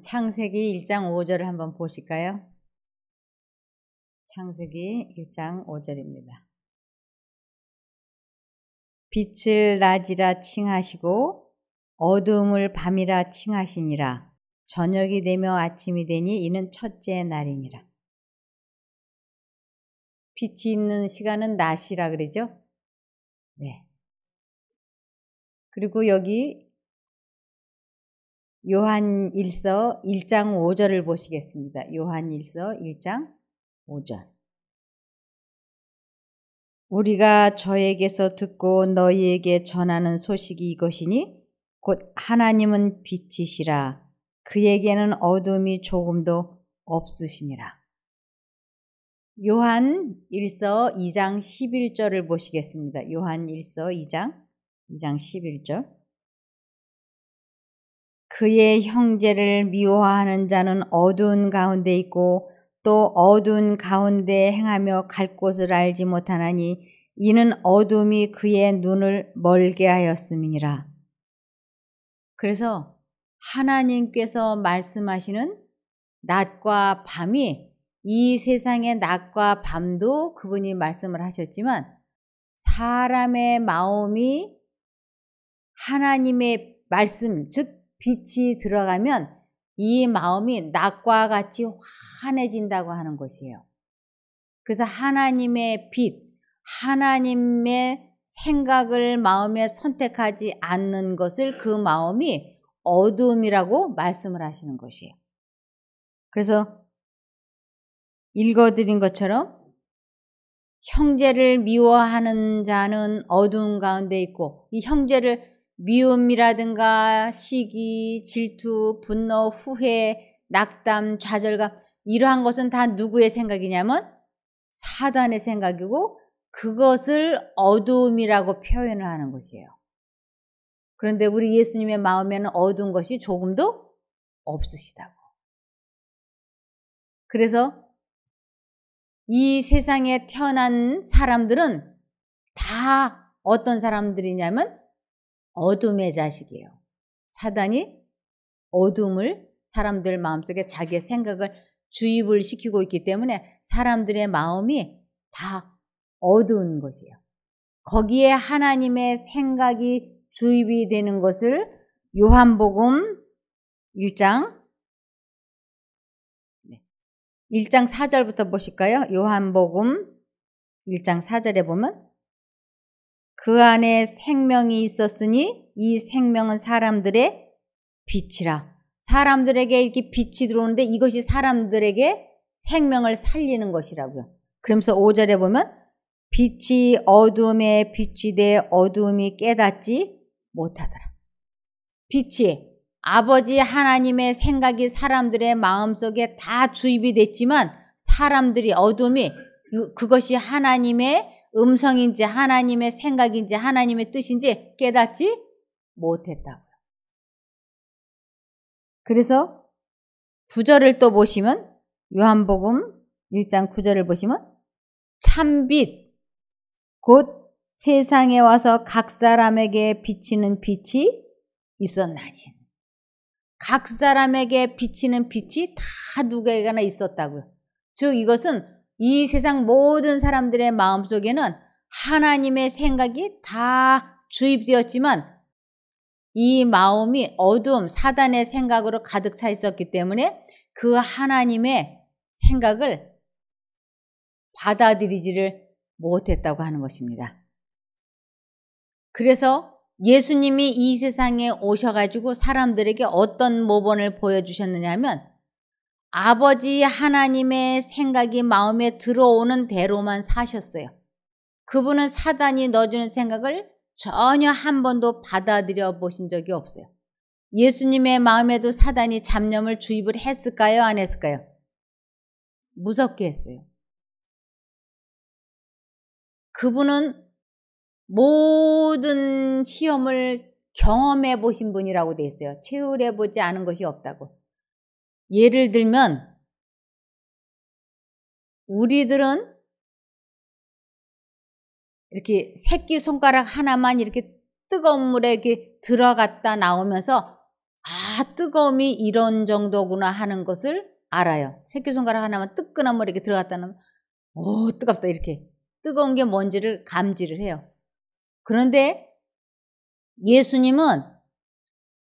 창세기 1장 5절을 한번 보실까요? 창세기 1장 5절입니다. 빛을 낮이라 칭하시고 어둠을 밤이라 칭하시니라 저녁이 되며 아침이 되니 이는 첫째 날이니라. 빛이 있는 시간은 낮이라 그러죠? 네. 그리고 여기 요한일서 1장 5절을 보시겠습니다. 요한일서 1장 5절. 우리가 저에게서 듣고 너희에게 전하는 소식이 이것이니 곧 하나님은 빛이시라 그에게는 어둠이 조금도 없으시니라. 요한 1서 2장 11절을 보시겠습니다. 요한 1서 2장 2장 11절. 그의 형제를 미워하는 자는 어두운 가운데 있고 또 어두운 가운데 행하며 갈 곳을 알지 못하나니 이는 어둠이 그의 눈을 멀게 하였음이니라. 그래서 하나님께서 말씀하시는 낮과 밤이 이 세상의 낮과 밤도 그분이 말씀을 하셨지만 사람의 마음이 하나님의 말씀, 즉 빛이 들어가면 이 마음이 낮과 같이 환해진다고 하는 것이에요. 그래서 하나님의 빛, 하나님의 생각을 마음에 선택하지 않는 것을 그 마음이 어둠이라고 말씀을 하시는 것이에요. 그래서 읽어드린 것처럼 형제를 미워하는 자는 어두 가운데 있고 이 형제를 미움이라든가 시기, 질투, 분노, 후회, 낙담, 좌절감 이러한 것은 다 누구의 생각이냐면 사단의 생각이고 그것을 어두움이라고 표현을 하는 것이에요. 그런데 우리 예수님의 마음에는 어두운 것이 조금도 없으시다고. 그래서 이 세상에 태어난 사람들은 다 어떤 사람들이냐면 어둠의 자식이에요. 사단이 어둠을 사람들 마음속에 자기의 생각을 주입을 시키고 있기 때문에 사람들의 마음이 다 어두운 것이에요. 거기에 하나님의 생각이 주입이 되는 것을 요한복음 1장 1장 4절부터 보실까요? 요한복음 1장 4절에 보면 그 안에 생명이 있었으니 이 생명은 사람들의 빛이라. 사람들에게 이렇게 빛이 들어오는데 이것이 사람들에게 생명을 살리는 것이라고요. 그러면서 5절에 보면 빛이 어둠에 빛이 되 어둠이 깨닫지 못하더라. 빛이 아버지 하나님의 생각이 사람들의 마음속에 다 주입이 됐지만 사람들이 어둠이 그, 그것이 하나님의 음성인지 하나님의 생각인지 하나님의 뜻인지 깨닫지 못했다고요. 그래서 구절을 또 보시면 요한복음 1장 9절을 보시면 참 빛 곧 세상에 와서 각 사람에게 비치는 빛이 있었나니 각 사람에게 비치는 빛이 다 누구에게나 있었다고요. 즉 이것은 이 세상 모든 사람들의 마음속에는 하나님의 생각이 다 주입되었지만 이 마음이 어둠, 사단의 생각으로 가득 차 있었기 때문에 그 하나님의 생각을 받아들이지를 못했다고 하는 것입니다. 그래서 예수님이 이 세상에 오셔가지고 사람들에게 어떤 모범을 보여주셨느냐 하면 아버지 하나님의 생각이 마음에 들어오는 대로만 사셨어요. 그분은 사단이 넣어주는 생각을 전혀 한 번도 받아들여 보신 적이 없어요. 예수님의 마음에도 사단이 잡념을 주입을 했을까요? 안 했을까요? 무섭게 했어요. 그분은 모든 시험을 경험해 보신 분이라고 돼 있어요. 채울해 보지 않은 것이 없다고. 예를 들면 우리들은 이렇게 새끼 손가락 하나만 이렇게 뜨거운 물에 이렇게 들어갔다 나오면서 아 뜨거움이 이런 정도구나 하는 것을 알아요. 새끼 손가락 하나만 뜨끈한 물에 이렇게 들어갔다 나면 오 어, 뜨겁다 이렇게 뜨거운 게 뭔지를 감지를 해요. 그런데 예수님은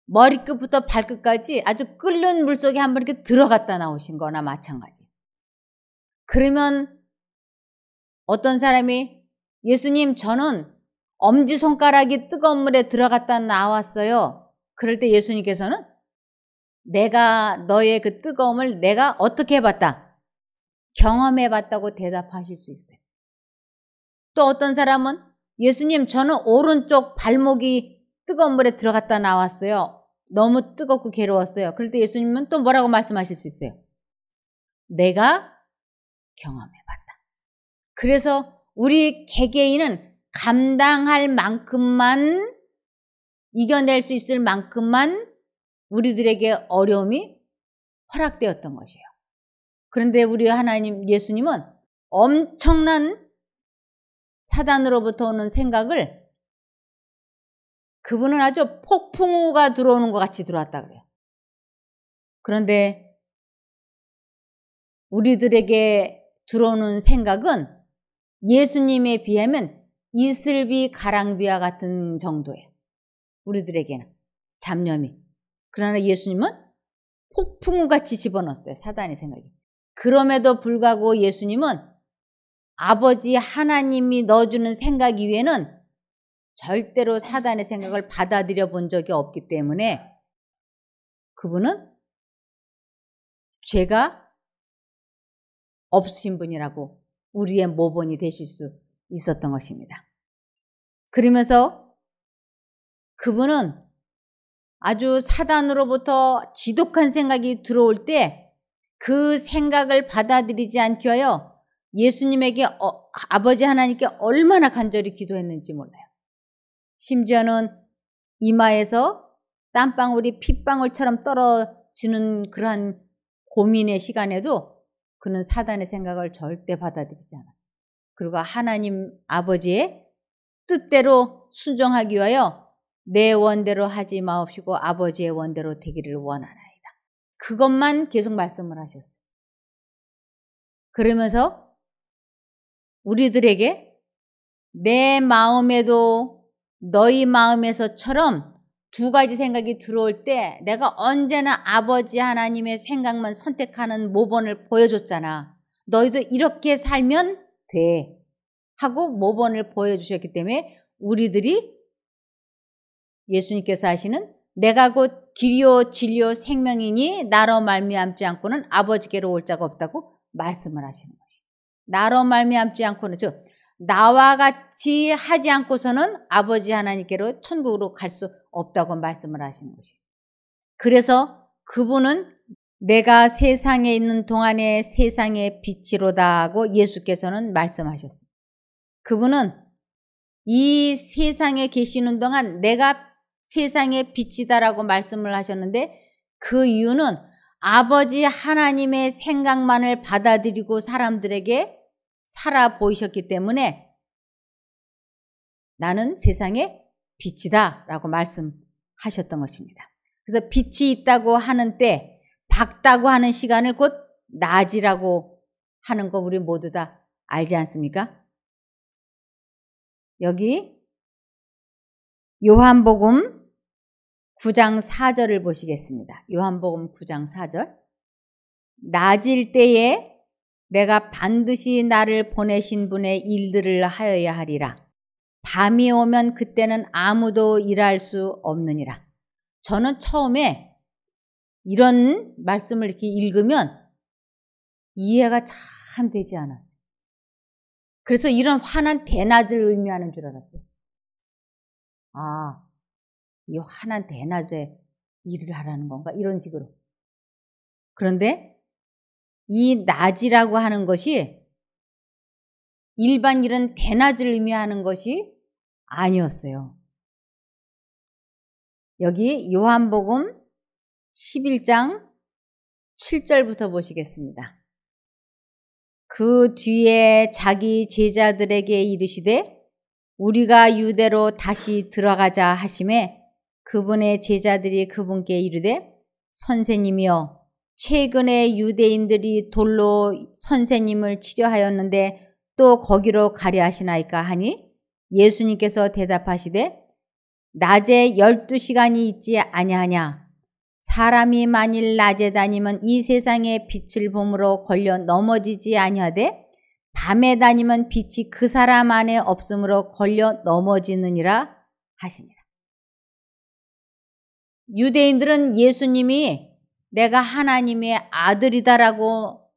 머리끝부터 발끝까지 아주 끓는 물속에 한 번 이렇게 들어갔다 나오신 거나 마찬가지. 그러면 어떤 사람이 예수님 저는 엄지손가락이 뜨거운 물에 들어갔다 나왔어요. 그럴 때 예수님께서는 내가 너의 그 뜨거움을 내가 어떻게 해봤다? 경험해봤다고 대답하실 수 있어요. 또 어떤 사람은 예수님 저는 오른쪽 발목이 뜨거운 물에 들어갔다 나왔어요. 너무 뜨겁고 괴로웠어요. 그럴 때 예수님은 또 뭐라고 말씀하실 수 있어요? 내가 경험해봤다. 그래서 우리 개개인은 감당할 만큼만 이겨낼 수 있을 만큼만 우리들에게 어려움이 허락되었던 것이에요. 그런데 우리 하나님 예수님은 엄청난 사단으로부터 오는 생각을 그분은 아주 폭풍우가 들어오는 것 같이 들어왔다 그래요. 그런데 우리들에게 들어오는 생각은 예수님에 비하면 이슬비 가랑비와 같은 정도예요. 우리들에게는 잡념이. 그러나 예수님은 폭풍우같이 집어넣었어요. 사단의 생각이. 그럼에도 불구하고 예수님은 아버지 하나님이 넣어주는 생각 이외에는 절대로 사단의 생각을 받아들여 본 적이 없기 때문에 그분은 죄가 없으신 분이라고 우리의 모본이 되실 수 있었던 것입니다. 그러면서 그분은 아주 사단으로부터 지독한 생각이 들어올 때 그 생각을 받아들이지 않기 위 하여 예수님에게 어, 아버지 하나님께 얼마나 간절히 기도했는지 몰라요. 심지어는 이마에서 땀방울이 핏방울처럼 떨어지는 그러한 고민의 시간에도 그는 사단의 생각을 절대 받아들이지 않았어요. 그리고 하나님 아버지의 뜻대로 순종하기 위하여 내 원대로 하지 마옵시고 아버지의 원대로 되기를 원하나이다. 그것만 계속 말씀을 하셨어요. 그러면서 우리들에게 내 마음에도 너희 마음에서처럼 두 가지 생각이 들어올 때 내가 언제나 아버지 하나님의 생각만 선택하는 모범을 보여줬잖아. 너희도 이렇게 살면 돼. 하고 모범을 보여주셨기 때문에 우리들이 예수님께서 하시는 내가 곧 길이요 진리요 생명이니 나로 말미암지 않고는 아버지께로 올 자가 없다고 말씀을 하시는 거예요. 나로 말미암지 않고는 즉 나와 같이 하지 않고서는 아버지 하나님께로 천국으로 갈 수 없다고 말씀을 하시는 것이에요. 그래서 그분은 내가 세상에 있는 동안에 세상의 빛이로다 하고 예수께서는 말씀하셨습니다. 그분은 이 세상에 계시는 동안 내가 세상의 빛이다라고 말씀을 하셨는데 그 이유는 아버지 하나님의 생각만을 받아들이고 사람들에게 살아 보이셨기 때문에 나는 세상의 빛이다 라고 말씀하셨던 것입니다. 그래서 빛이 있다고 하는 때, 밝다고 하는 시간을 곧 낮이라고 하는 거 우리 모두 다 알지 않습니까? 여기 요한복음 9장 4절을 보시겠습니다. 요한복음 9장 4절. 낮일 때에 내가 반드시 나를 보내신 분의 일들을 하여야 하리라. 밤이 오면 그때는 아무도 일할 수 없느니라. 저는 처음에 이런 말씀을 이렇게 읽으면 이해가 참 되지 않았어요. 그래서 이런 환한 대낮을 의미하는 줄 알았어요. 아, 이 환한 대낮에 일을 하라는 건가? 이런 식으로. 그런데 이 낮이라고 하는 것이 일반일은 대낮을 의미하는 것이 아니었어요. 여기 요한복음 11장 7절부터 보시겠습니다. 그 뒤에 자기 제자들에게 이르시되 우리가 유대로 다시 들어가자 하심에 그분의 제자들이 그분께 이르되 선생님이여 최근에 유대인들이 돌로 선생님을 치료하였는데 또 거기로 가려 하시나이까 하니 예수님께서 대답하시되 낮에 12시간이 있지 아니하냐 사람이 만일 낮에 다니면 이세상에 빛을 봄으로 걸려 넘어지지 아니하되 밤에 다니면 빛이 그 사람 안에 없으므로 걸려 넘어지느니라 하시니라. 유대인들은 예수님이 내가 하나님의 아들이다라고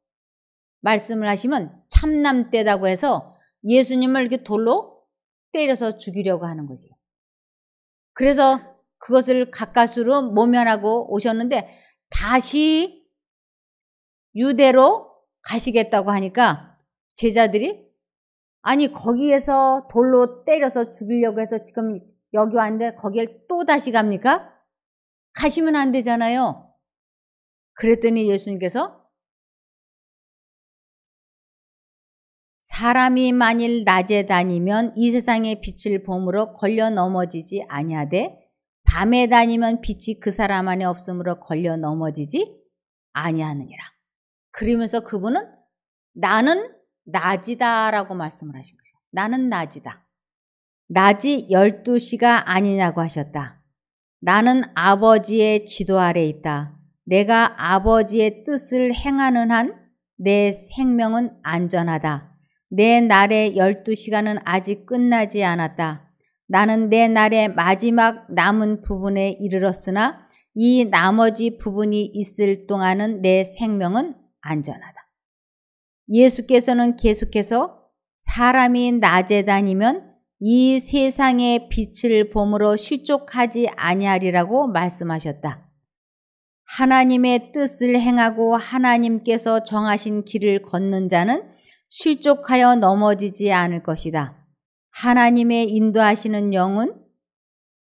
말씀을 하시면 참남때다고 해서 예수님을 이렇게 돌로 때려서 죽이려고 하는 거지. 그래서 그것을 가까스로 모면하고 오셨는데 다시 유대로 가시겠다고 하니까 제자들이 아니 거기에서 돌로 때려서 죽이려고 해서 지금 여기 왔는데 거길 또 다시 갑니까? 가시면 안 되잖아요. 그랬더니 예수님께서 사람이 만일 낮에 다니면 이 세상의 빛을 봄으로 걸려 넘어지지 아니하되 밤에 다니면 빛이 그 사람 안에 없으므로 걸려 넘어지지 아니하느니라. 그러면서 그분은 나는 낮이다라고 말씀을 하신 것 거죠. 나는 낮이다. 낮이 12시가 아니냐고 하셨다. 나는 아버지의 지도 아래 있다. 내가 아버지의 뜻을 행하는 한 내 생명은 안전하다. 내 날의 12시간은 아직 끝나지 않았다. 나는 내 날의 마지막 남은 부분에 이르렀으나 이 나머지 부분이 있을 동안은 내 생명은 안전하다. 예수께서는 계속해서 사람이 낮에 다니면 이 세상의 빛을 봄으로 실족하지 아니하리라고 말씀하셨다. 하나님의 뜻을 행하고 하나님께서 정하신 길을 걷는 자는 실족하여 넘어지지 않을 것이다. 하나님의 인도하시는 영은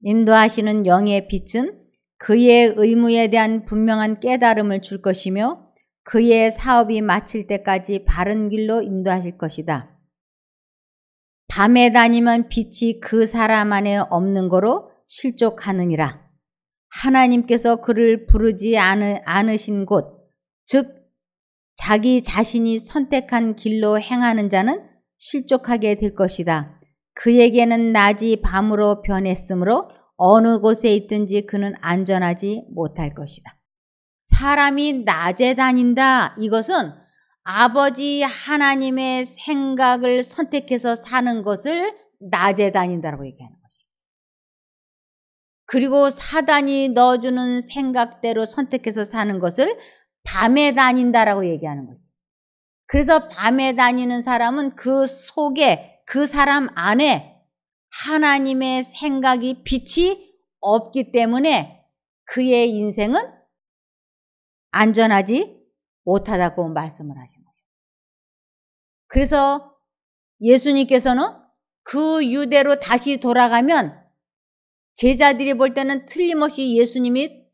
인도하시는 영의 빛은 그의 의무에 대한 분명한 깨달음을 줄 것이며 그의 사업이 마칠 때까지 바른 길로 인도하실 것이다. 밤에 다니면 빛이 그 사람 안에 없는 거로 실족하느니라. 하나님께서 그를 부르지 않으신 곳, 즉 자기 자신이 선택한 길로 행하는 자는 실족하게 될 것이다. 그에게는 낮이 밤으로 변했으므로 어느 곳에 있든지 그는 안전하지 못할 것이다. 사람이 낮에 다닌다. 이것은 아버지 하나님의 생각을 선택해서 사는 것을 낮에 다닌다라고 얘기하는 그리고 사단이 넣어주는 생각대로 선택해서 사는 것을 밤에 다닌다라고 얘기하는 것이죠. 그래서 밤에 다니는 사람은 그 속에 그 사람 안에 하나님의 생각이 빛이 없기 때문에 그의 인생은 안전하지 못하다고 말씀을 하신 거죠. 그래서 예수님께서는 그 유대로 다시 돌아가면 제자들이 볼 때는 틀림없이 예수님이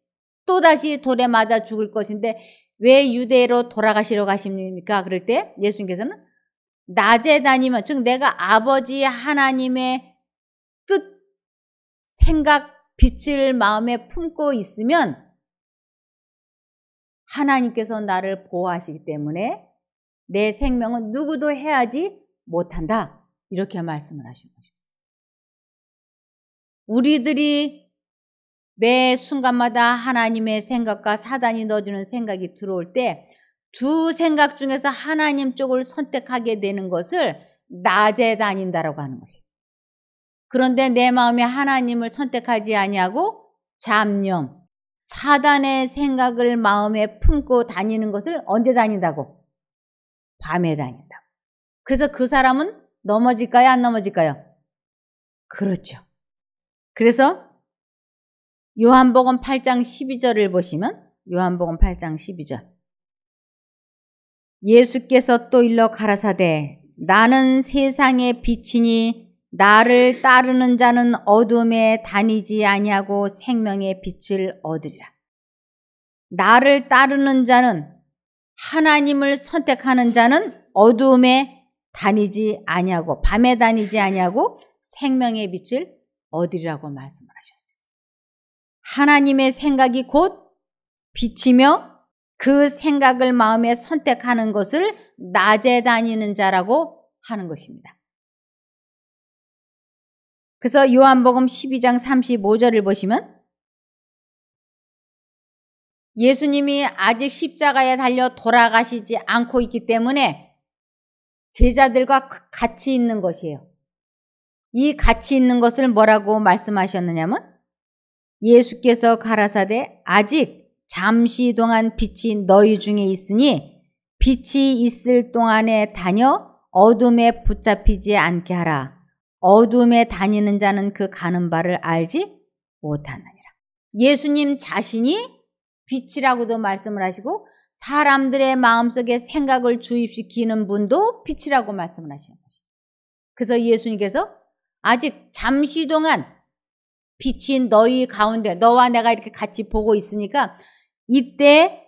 또다시 돌에 맞아 죽을 것인데 왜 유대로 돌아가시러 가십니까? 그럴 때 예수님께서는 낮에 다니면 즉 내가 아버지 하나님의 뜻 생각 빛을 마음에 품고 있으면 하나님께서 나를 보호하시기 때문에 내 생명은 누구도 해하지 못한다. 이렇게 말씀을 하신 것입니다. 우리들이 매 순간마다 하나님의 생각과 사단이 넣어주는 생각이 들어올 때 두 생각 중에서 하나님 쪽을 선택하게 되는 것을 낮에 다닌다라고 하는 거예요. 그런데 내 마음에 하나님을 선택하지 아니하고 잡념, 사단의 생각을 마음에 품고 다니는 것을 언제 다닌다고? 밤에 다닌다고. 그래서 그 사람은 넘어질까요? 안 넘어질까요? 그렇죠. 그래서 요한복음 8장 12절을 보시면 요한복음 8장 12절 예수께서 또 일러 가라사대 나는 세상의 빛이니 나를 따르는 자는 어둠에 다니지 아니하고 생명의 빛을 얻으리라. 나를 따르는 자는 하나님을 선택하는 자는 어둠에 다니지 아니하고 밤에 다니지 아니하고 생명의 빛을 어디라고 말씀을 하셨어요. 하나님의 생각이 곧 빛이며 그 생각을 마음에 선택하는 것을 낮에 다니는 자라고 하는 것입니다. 그래서 요한복음 12장 35절을 보시면 예수님이 아직 십자가에 달려 돌아가시지 않고 있기 때문에 제자들과 같이 있는 것이에요. 이 가치 있는 것을 뭐라고 말씀하셨느냐면 예수께서 가라사대 아직 잠시 동안 빛이 너희 중에 있으니 빛이 있을 동안에 다녀 어둠에 붙잡히지 않게 하라. 어둠에 다니는 자는 그 가는 바를 알지 못하느니라. 예수님 자신이 빛이라고도 말씀을 하시고 사람들의 마음속에 생각을 주입시키는 분도 빛이라고 말씀을 하시는 것입니다. 그래서 예수님께서 아직 잠시 동안 빛인 너희 가운데 너와 내가 이렇게 같이 보고 있으니까 이때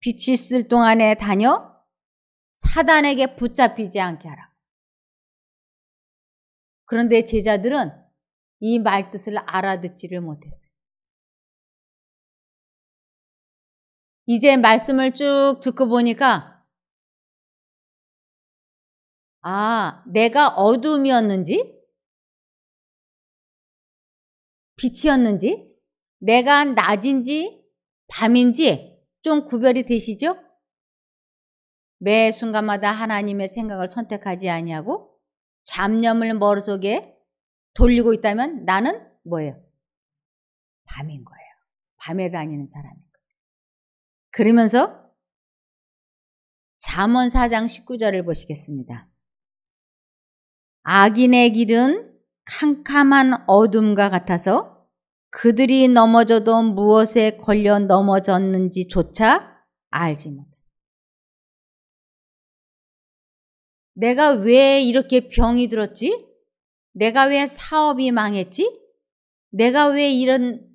빛이 있을 동안에 다녀 사단에게 붙잡히지 않게 하라. 그런데 제자들은 이 말뜻을 알아듣지를 못했어요. 이제 말씀을 쭉 듣고 보니까 아, 내가 어둠이었는지, 빛이었는지, 내가 낮인지, 밤인지 좀 구별이 되시죠? 매 순간마다 하나님의 생각을 선택하지 아니하고 잡념을 머릿속에 돌리고 있다면 나는 뭐예요? 밤인 거예요. 밤에 다니는 사람인 거예요. 그러면서 잠언 4장 19절을 보시겠습니다. 악인의 길은 캄캄한 어둠과 같아서 그들이 넘어져도 무엇에 걸려 넘어졌는지조차 알지 못해. 내가 왜 이렇게 병이 들었지? 내가 왜 사업이 망했지? 내가 왜 이런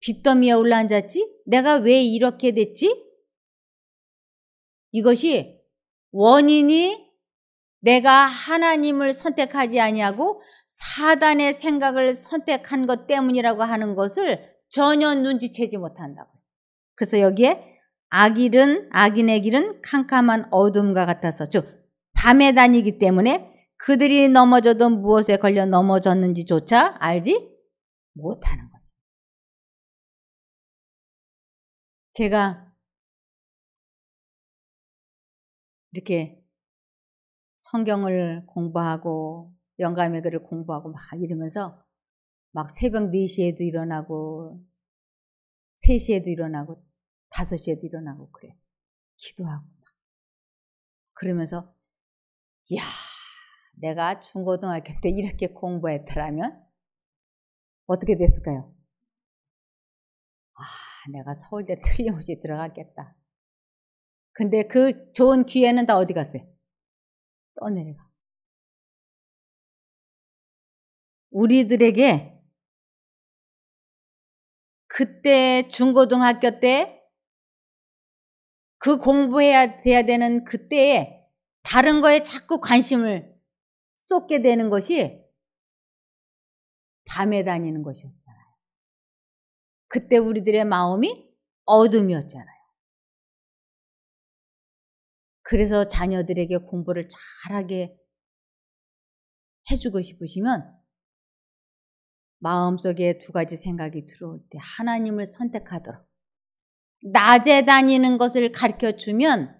빚더미에 올라앉았지? 내가 왜 이렇게 됐지? 이것이 원인이 내가 하나님을 선택하지 아니하고 사단의 생각을 선택한 것 때문이라고 하는 것을 전혀 눈치채지 못한다고. 그래서 여기에 악일은 악인의 길은 캄캄한 어둠과 같아서 즉 밤에 다니기 때문에 그들이 넘어져도 무엇에 걸려 넘어졌는지조차 알지 못하는 거요 제가 이렇게 성경을 공부하고 영감의 글을 공부하고 막 이러면서 막 새벽 4시에도 일어나고 3시에도 일어나고 5시에도 일어나고 그래. 기도하고 막. 그러면서 야, 내가 중고등학교 때 이렇게 공부했더라면 어떻게 됐을까요? 아, 내가 서울대 틀림없이 들어갔겠다. 근데 그 좋은 기회는 다 어디 갔어요? 떠내려가. 우리들에게 그때 중고등학교 때 그 공부해야 돼야 되는 그때에 다른 거에 자꾸 관심을 쏟게 되는 것이 밤에 다니는 것이었잖아요. 그때 우리들의 마음이 어둠이었잖아요. 그래서 자녀들에게 공부를 잘하게 해주고 싶으시면 마음속에 두 가지 생각이 들어올 때 하나님을 선택하도록 낮에 다니는 것을 가르쳐 주면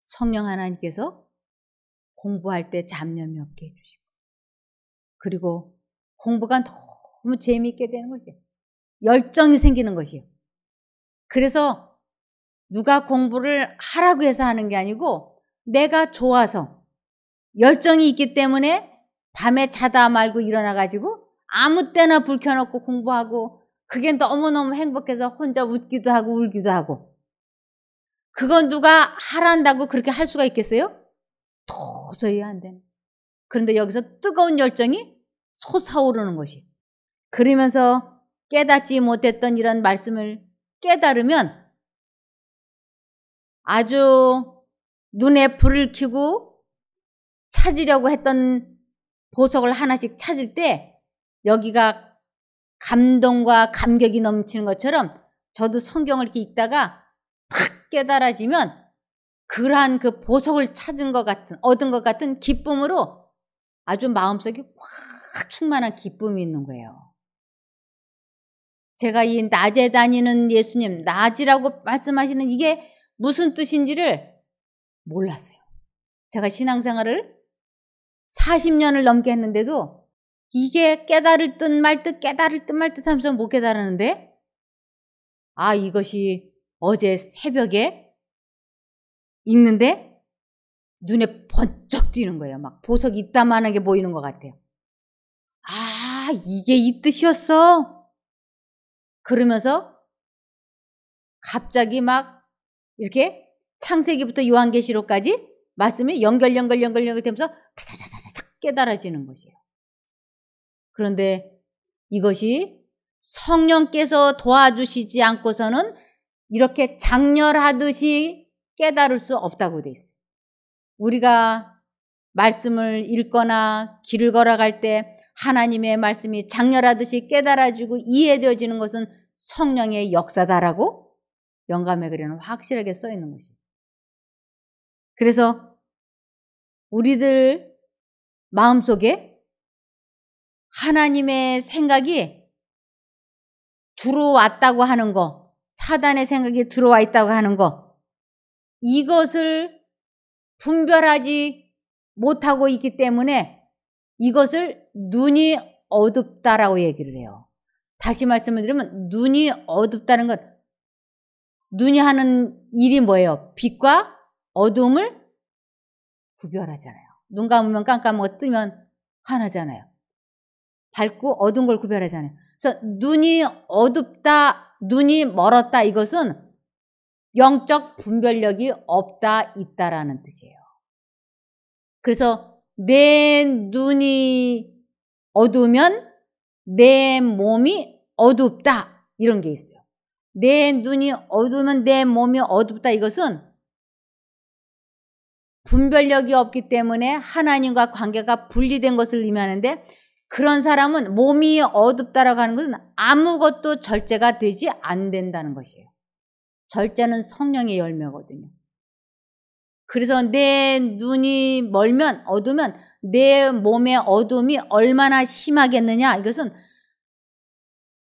성령 하나님께서 공부할 때 잡념이 없게 해주시고 그리고 공부가 너무 재미있게 되는 것이에요. 열정이 생기는 것이에요. 그래서 누가 공부를 하라고 해서 하는 게 아니고 내가 좋아서 열정이 있기 때문에 밤에 자다 말고 일어나가지고 아무 때나 불 켜놓고 공부하고 그게 너무너무 행복해서 혼자 웃기도 하고 울기도 하고 그건 누가 하란다고 그렇게 할 수가 있겠어요? 도저히 안 되는. 그런데 여기서 뜨거운 열정이 솟아오르는 것이. 그러면서 깨닫지 못했던 이런 말씀을 깨달으면 아주 눈에 불을 켜고 찾으려고 했던 보석을 하나씩 찾을 때 여기가 감동과 감격이 넘치는 것처럼 저도 성경을 이렇게 읽다가 탁 깨달아지면 그러한 그 보석을 찾은 것 같은 얻은 것 같은 기쁨으로 아주 마음속에 꽉 충만한 기쁨이 있는 거예요. 제가 이 낮에 다니는 예수님, 낮이라고 말씀하시는 이게 무슨 뜻인지를 몰랐어요. 제가 신앙생활을 40년을 넘게 했는데도 이게 깨달을 듯 말 듯 깨달을 듯 말 듯 하면서 못 깨달았는데 아 이것이 어제 새벽에 있는데 눈에 번쩍 띄는 거예요. 막 보석 이따만하게 보이는 것 같아요. 아 이게 이 뜻이었어. 그러면서 갑자기 막 이렇게 창세기부터 요한계시록까지 말씀이 연결 연결 연결 연결되면서 타다다다 깨달아지는 것이에요. 그런데 이것이 성령께서 도와주시지 않고서는 이렇게 장렬하듯이 깨달을 수 없다고 돼 있어요. 우리가 말씀을 읽거나 길을 걸어갈 때 하나님의 말씀이 장렬하듯이 깨달아지고 이해되어지는 것은 성령의 역사다라고 영감의 글에는 확실하게 써 있는 것이. 그래서 우리들 마음속에 하나님의 생각이 들어왔다고 하는 거, 사단의 생각이 들어와 있다고 하는 거, 이것을 분별하지 못하고 있기 때문에 이것을 눈이 어둡다라고 얘기를 해요. 다시 말씀을 드리면 눈이 어둡다는 건 눈이 하는 일이 뭐예요? 빛과 어둠을 구별하잖아요. 눈 감으면 깜깜하고 뜨면 환하잖아요. 밝고 어두운 걸 구별하잖아요. 그래서 눈이 어둡다, 눈이 멀었다 이것은 영적 분별력이 없다, 있다라는 뜻이에요. 그래서 내 눈이 어두우면 내 몸이 어둡다 이런 게 있어요. 내 눈이 어두우면 내 몸이 어둡다 이것은 분별력이 없기 때문에 하나님과 관계가 분리된 것을 의미하는데 그런 사람은 몸이 어둡다라고 하는 것은 아무것도 절제가 되지 않는다는 것이에요. 절제는 성령의 열매거든요. 그래서 내 눈이 멀면 어두면 내 몸의 어둠이 얼마나 심하겠느냐 이것은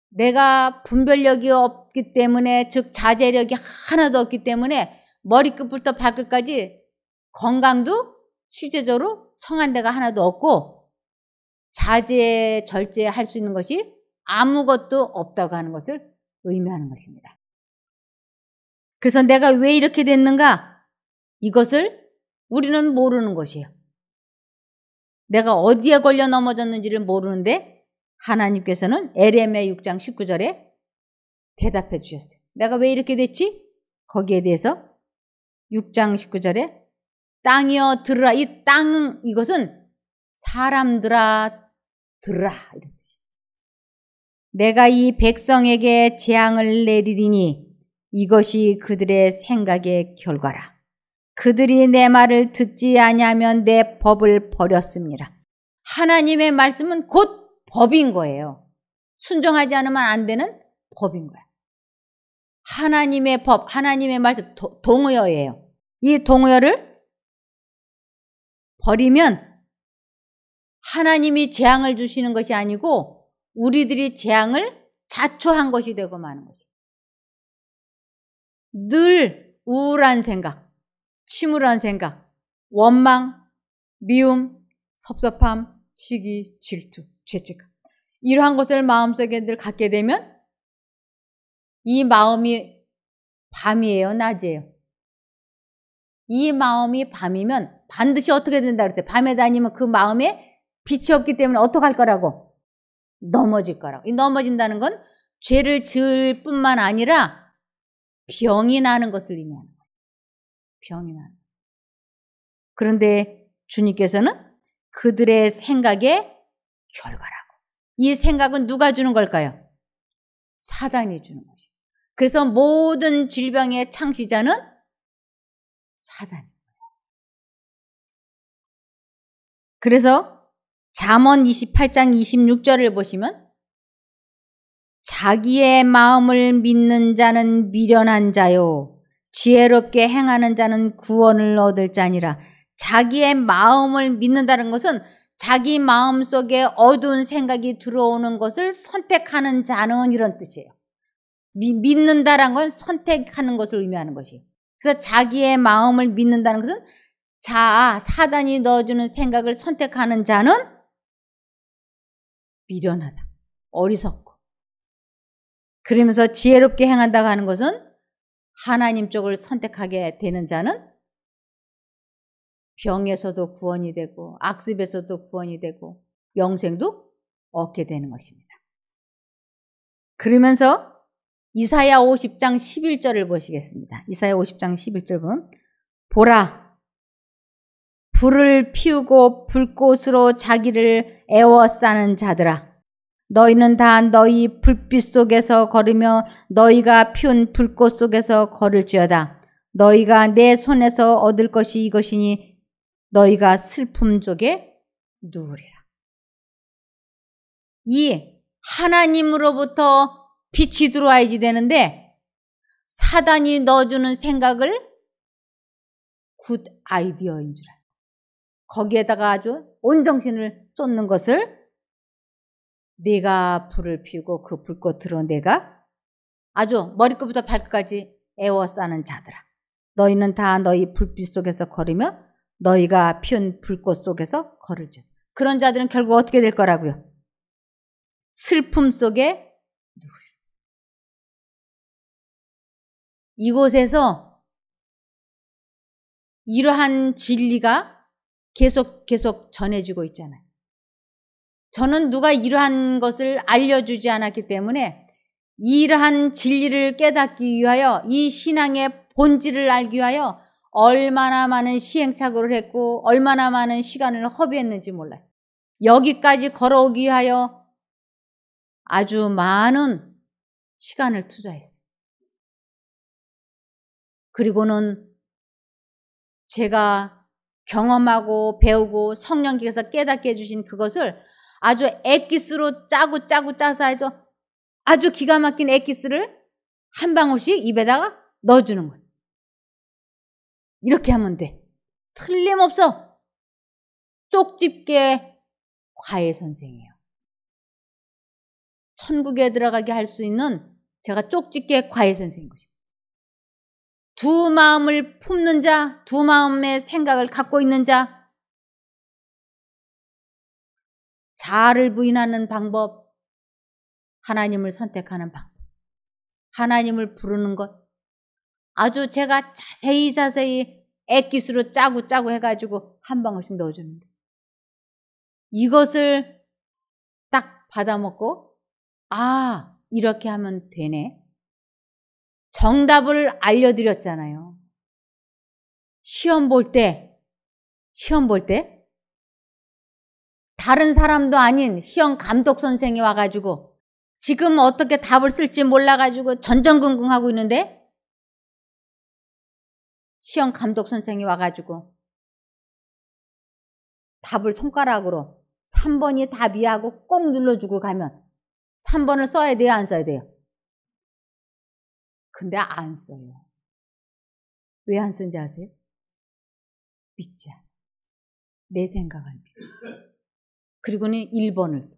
내가 분별력이 없 없기 때문에 즉 자제력이 하나도 없기 때문에 머리끝부터 발끝까지 건강도 실제적으로 성한 데가 하나도 없고 자제 절제할 수 있는 것이 아무것도 없다고 하는 것을 의미하는 것입니다. 그래서 내가 왜 이렇게 됐는가? 이것을 우리는 모르는 것이에요. 내가 어디에 걸려 넘어졌는지를 모르는데 하나님께서는 에레미 6장 19절에 대답해 주셨어요. 내가 왜 이렇게 됐지? 거기에 대해서 6장 19절에 땅이여 들으라. 이 땅, 이것은 사람들아 들으라. 이런 뜻 내가 이 백성에게 재앙을 내리리니 이것이 그들의 생각의 결과라. 그들이 내 말을 듣지 아니하면 내 법을 버렸습니다. 하나님의 말씀은 곧 법인 거예요. 순종하지 않으면 안 되는 법인 거야. 하나님의 법, 하나님의 말씀, 도, 동의어예요. 이 동의어를 버리면 하나님이 재앙을 주시는 것이 아니고 우리들이 재앙을 자초한 것이 되고 마는 거죠. 늘 우울한 생각, 침울한 생각, 원망, 미움, 섭섭함, 시기, 질투, 죄책감. 이러한 것을 마음속에 늘 갖게 되면 이 마음이 밤이에요, 낮이에요? 이 마음이 밤이면 반드시 어떻게 된다 그랬어요? 밤에 다니면 그 마음에 빛이 없기 때문에 어떡할 거라고? 넘어질 거라고. 이 넘어진다는 건 죄를 지을 뿐만 아니라 병이 나는 것을 의미하는 거예요. 병이 나는 거예요. 그런데 주님께서는 그들의 생각의 결과라고. 이 생각은 누가 주는 걸까요? 사단이 주는 거예요. 그래서 모든 질병의 창시자는 사단입니다. 그래서 잠언 28장 26절을 보시면 자기의 마음을 믿는 자는 미련한 자요 지혜롭게 행하는 자는 구원을 얻을 자니라 자기의 마음을 믿는다는 것은 자기 마음 속에 어두운 생각이 들어오는 것을 선택하는 자는 이런 뜻이에요. 믿는다란 건 선택하는 것을 의미하는 것이. 그래서 자기의 마음을 믿는다는 것은 자, 사단이 넣어주는 생각을 선택하는 자는 미련하다. 어리석고. 그러면서 지혜롭게 행한다고 하는 것은 하나님 쪽을 선택하게 되는 자는 병에서도 구원이 되고 악습에서도 구원이 되고 영생도 얻게 되는 것입니다. 그러면서 이사야 50장 11절을 보시겠습니다. 이사야 50장 11절 보면 보라 불을 피우고 불꽃으로 자기를 애워싸는 자들아 너희는 다 너희 불빛 속에서 걸으며 너희가 피운 불꽃 속에서 걸을지어다 너희가 내 손에서 얻을 것이 이것이니 너희가 슬픔 속에 누우리라 이 하나님으로부터 빛이 들어와야지 되는데 사단이 넣어주는 생각을 굿 아이디어인 줄 알고 거기에다가 아주 온 정신을 쏟는 것을 내가 불을 피우고 그 불꽃으로 내가 아주 머리끝부터 발끝까지 애워싸는 자들아 너희는 다 너희 불빛 속에서 걸으며 너희가 피운 불꽃 속에서 걸을줄 그런 자들은 결국 어떻게 될 거라고요? 슬픔 속에 이곳에서 이러한 진리가 계속 계속 전해지고 있잖아요. 저는 누가 이러한 것을 알려주지 않았기 때문에 이러한 진리를 깨닫기 위하여 이 신앙의 본질을 알기 위하여 얼마나 많은 시행착오를 했고 얼마나 많은 시간을 허비했는지 몰라요. 여기까지 걸어오기 위하여 아주 많은 시간을 투자했어요. 그리고는 제가 경험하고 배우고 성령께서 깨닫게 해주신 그것을 아주 액기스로 짜고 짜고 짜서 해서 아주 기가 막힌 액기스를 한 방울씩 입에다가 넣어주는 거예요. 이렇게 하면 돼. 틀림없어. 쪽집게 과외 선생이에요. 천국에 들어가게 할 수 있는 제가 쪽집게 과외 선생인 거죠. 두 마음을 품는 자, 두 마음의 생각을 갖고 있는 자, 자아를 부인하는 방법, 하나님을 선택하는 방법, 하나님을 부르는 것. 아주 제가 자세히 자세히 액기수로 짜고 짜고 해가지고 한 방울씩 넣어줍니다. 이것을 딱 받아먹고, 아, 이렇게 하면 되네. 정답을 알려드렸잖아요. 시험 볼 때, 시험 볼 때, 다른 사람도 아닌 시험 감독 선생이 와가지고 지금 어떻게 답을 쓸지 몰라가지고 전전긍긍하고 있는데 시험 감독 선생이 와가지고 답을 손가락으로 3번이 답이야 하고 꼭 눌러주고 가면 3번을 써야 돼요? 안 써야 돼요? 근데 안 써요. 왜 안 쓴지 아세요? 믿지 않아. 내 생각을 믿어. 그리고는 1번을 써.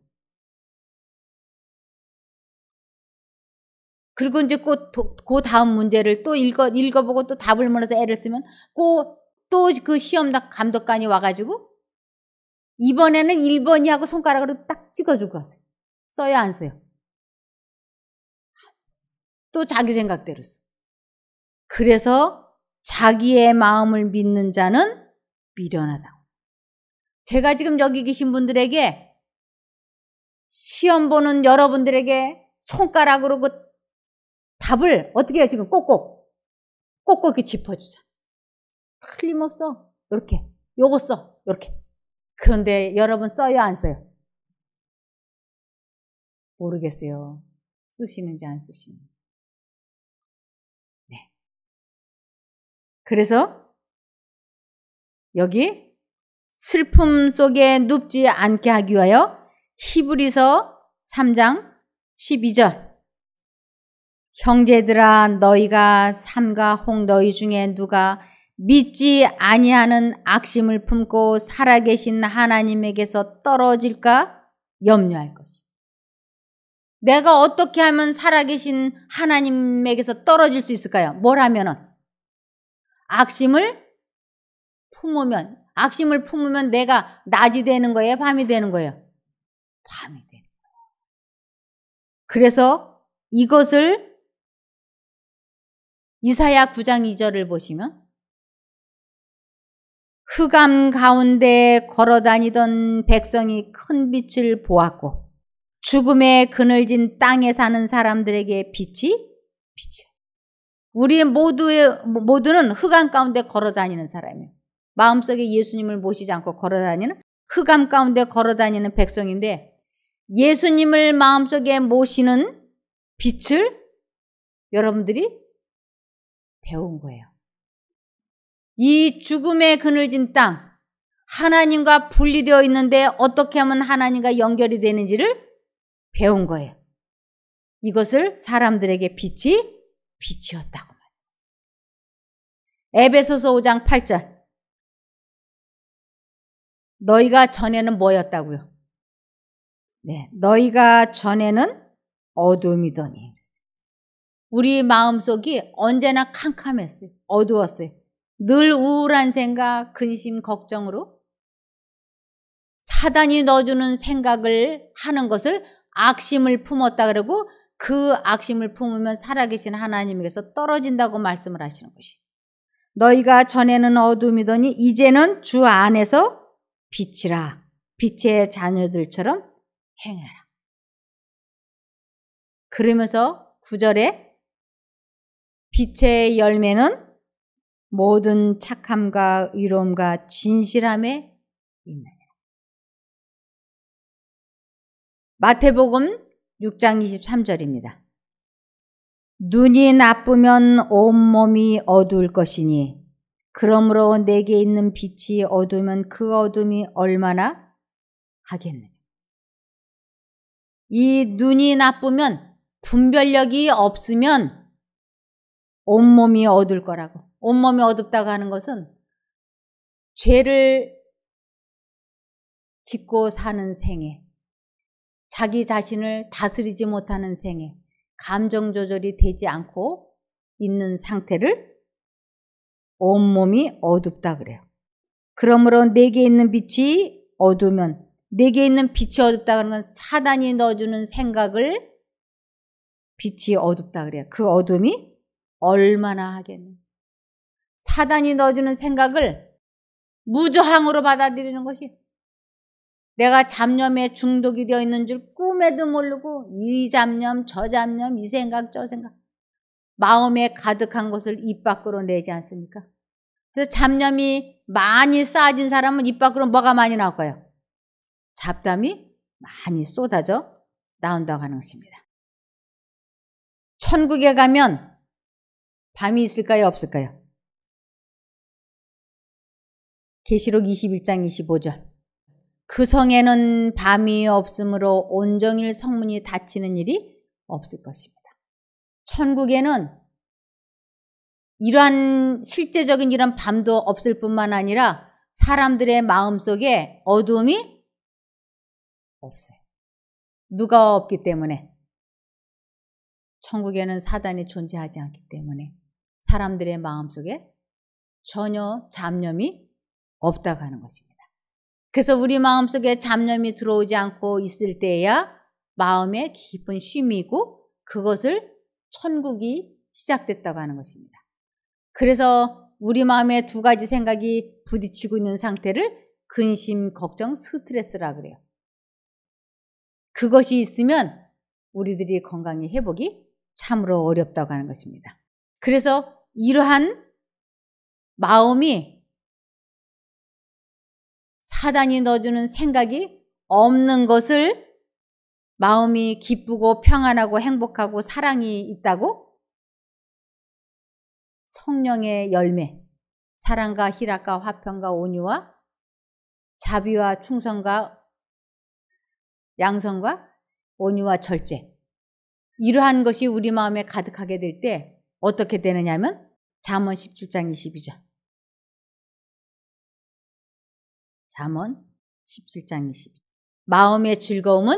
그리고 이제 곧, 그 다음 문제를 또 읽어, 읽어보고 또 답을 물어서 애를 쓰면 또그 그 시험 감독관이 와가지고 이번에는 1번이 하고 손가락으로 딱 찍어주고 가세요. 써요, 안 써요? 또 자기 생각대로 써. 그래서 자기의 마음을 믿는 자는 미련하다 제가 지금 여기 계신 분들에게 시험 보는 여러분들에게 손가락으로 그 답을 어떻게 해요? 지금 꼭꼭 꼭꼭 히 짚어주자. 틀림없어. 이렇게 요거 써. 이렇게. 그런데 여러분 써요 안 써요? 모르겠어요. 쓰시는지 안 쓰시는지. 그래서 여기 슬픔 속에 눕지 않게 하기 위하여 히브리서 3장 12절 형제들아 너희가 삼가 홍더희 중에 누가 믿지 아니하는 악심을 품고 살아계신 하나님에게서 떨어질까 염려할 것이 내가 어떻게 하면 살아계신 하나님에게서 떨어질 수 있을까요? 뭘 하면은 악심을 품으면 악심을 품으면 내가 낮이 되는 거예요, 밤이 되는 거예요. 밤이 되는 거예요. 그래서 이것을 이사야 9장 2절을 보시면 흑암 가운데 걸어 다니던 백성이 큰 빛을 보았고 죽음의 그늘진 땅에 사는 사람들에게 빛이 빛이 우리 모두의 모두는 흑암 가운데 걸어다니는 사람이에요. 마음속에 예수님을 모시지 않고 걸어다니는 흑암 가운데 걸어다니는 백성인데 예수님을 마음속에 모시는 빛을 여러분들이 배운 거예요. 이 죽음의 그늘진 땅, 하나님과 분리되어 있는데 어떻게 하면 하나님과 연결이 되는지를 배운 거예요. 이것을 사람들에게 빛이 빛이었다고 말씀합니다. 에베소서 5장 8절. 너희가 전에는 뭐였다고요? 네, 너희가 전에는 어둠이더니 우리 마음속이 언제나 캄캄했어요. 어두웠어요. 늘 우울한 생각, 근심, 걱정으로 사단이 넣어주는 생각을 하는 것을 악심을 품었다 그러고 그 악심을 품으면 살아계신 하나님께서 떨어진다고 말씀을 하시는 것이. 너희가 전에는 어둠이더니 이제는 주 안에서 빛이라. 빛의 자녀들처럼 행하라 그러면서 구절에 빛의 열매는 모든 착함과 이로움과 진실함에 있느냐 마태복음 6장 23절입니다. 눈이 나쁘면 온몸이 어두울 것이니 그러므로 내게 있는 빛이 어두면 그 어둠이 얼마나 하겠느냐. 이 눈이 나쁘면 분별력이 없으면 온몸이 어둘 거라고. 온몸이 어둡다고 하는 것은 죄를 짓고 사는 생애, 자기 자신을 다스리지 못하는 생애, 감정 조절이 되지 않고 있는 상태를 온몸이 어둡다 그래요. 그러므로 내게 있는 빛이 어두면 내게 있는 빛이 어둡다 그러는 사단이 넣어주는 생각을 빛이 어둡다 그래요. 그 어둠이 얼마나 하겠니? 사단이 넣어주는 생각을 무저항으로 받아들이는 것이 내가 잡념에 중독이 되어 있는 줄 꿈에도 모르고 이 잡념, 저 잡념, 이 생각, 저 생각. 마음에 가득한 것을 입 밖으로 내지 않습니까? 그래서 잡념이 많이 쌓아진 사람은 입 밖으로 뭐가 많이 나올까요? 잡담이 많이 쏟아져 나온다고 하는 것입니다. 천국에 가면 밤이 있을까요? 없을까요? 계시록 21장 25절. 그 성에는 밤이 없으므로 온종일 성문이 닫히는 일이 없을 것입니다. 천국에는 이러한 실제적인 이런 밤도 없을 뿐만 아니라 사람들의 마음 속에 어둠이 없어요. 누가 없기 때문에 천국에는 사단이 존재하지 않기 때문에 사람들의 마음 속에 전혀 잡념이 없다고 하는 것입니다. 그래서 우리 마음속에 잡념이 들어오지 않고 있을 때야 마음의 깊은 쉼이고 그것을 천국이 시작됐다고 하는 것입니다. 그래서 우리 마음에 두 가지 생각이 부딪히고 있는 상태를 근심, 걱정, 스트레스라 그래요. 그것이 있으면 우리들이 건강히 회복이 참으로 어렵다고 하는 것입니다. 그래서 이러한 마음이 사단이 넣어주는 생각이 없는 것을 마음이 기쁘고 평안하고 행복하고 사랑이 있다고? 성령의 열매, 사랑과 희락과 화평과 온유와 자비와 충성과 양성과 온유와 절제. 이러한 것이 우리 마음에 가득하게 될 때 어떻게 되느냐면 하 잠언 17장 22절. 잠언 17장 20. 마음의 즐거움은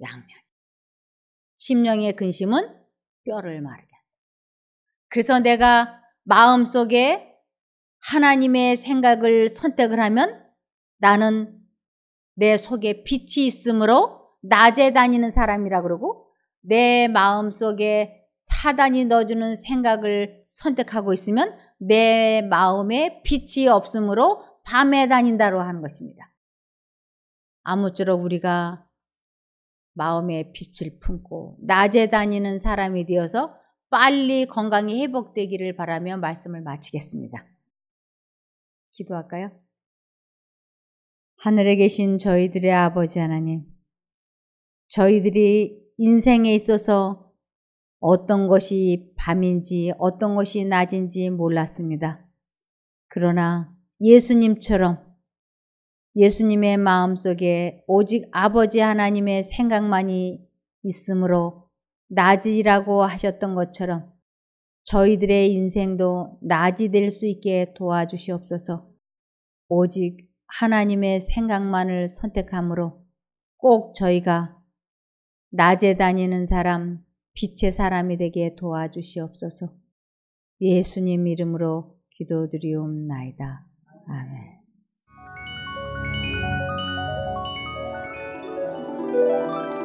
양면. 심령의 근심은 뼈를 마르게 한다. 그래서 내가 마음속에 하나님의 생각을 선택을 하면 나는 내 속에 빛이 있으므로 낮에 다니는 사람이라 그러고 내 마음속에 사단이 넣어주는 생각을 선택하고 있으면 내 마음에 빛이 없으므로 밤에 다닌다로 하는 것입니다. 아무쪼록 우리가 마음의 빛을 품고 낮에 다니는 사람이 되어서 빨리 건강이 회복되기를 바라며 말씀을 마치겠습니다. 기도할까요? 하늘에 계신 저희들의 아버지 하나님, 저희들이 인생에 있어서 어떤 것이 밤인지 어떤 것이 낮인지 몰랐습니다. 그러나 예수님처럼 예수님의 마음속에 오직 아버지 하나님의 생각만이 있으므로 낮이라고 하셨던 것처럼 저희들의 인생도 낮이 될 수 있게 도와주시옵소서. 오직 하나님의 생각만을 선택함으로 꼭 저희가 낮에 다니는 사람, 빛의 사람이 되게 도와주시옵소서. 예수님 이름으로 기도드리옵나이다. 아멘. 네.